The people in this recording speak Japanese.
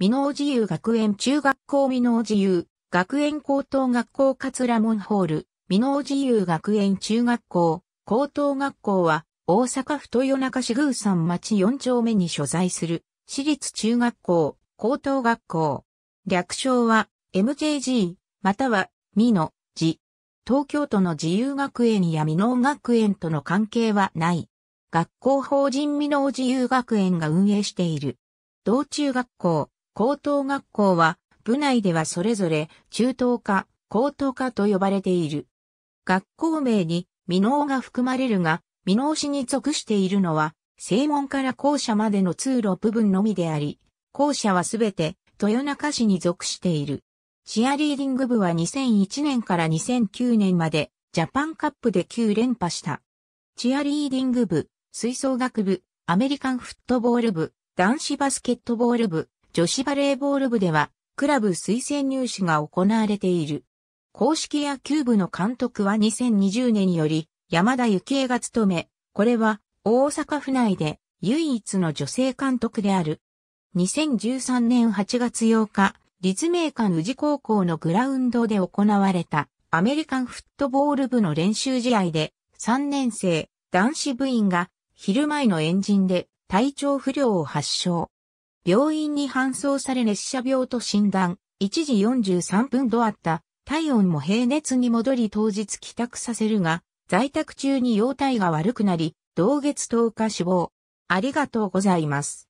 美濃自由学園中学校美濃自由学園高等学校桂門ホール美濃自由学園中学校高等学校は大阪府豊中市宮山町4丁目に所在する私立中学校高等学校略称は MJG または美濃自東京都の自由学園や美濃学園との関係はない。学校法人美濃自由学園が運営している。同中学校、高等学校は、部内ではそれぞれ中等科、高等科と呼ばれている。学校名に未納が含まれるが、未納市に属しているのは、正門から校舎までの通路部分のみであり、校舎はすべて豊中市に属している。チアリーディング部は2001年から2009年までジャパンカップで9連覇した。チアリーディング部、吹奏楽部、アメリカンフットボール部、男子バスケットボール部、女子バレーボール部では、クラブ推薦入試が行われている。公式野球部の監督は2020年により、山田幸恵が務め、これは大阪府内で唯一の女性監督である。2013年8月8日、立命館宇治高校のグラウンドで行われたアメリカンフットボール部の練習試合で3年生男子部員が昼前のエンジンで体調不良を発症。病院に搬送され熱射病と診断、1時43分度あった、体温も平熱に戻り当日帰宅させるが、在宅中に容体が悪くなり、同月10日死亡。ありがとうございます。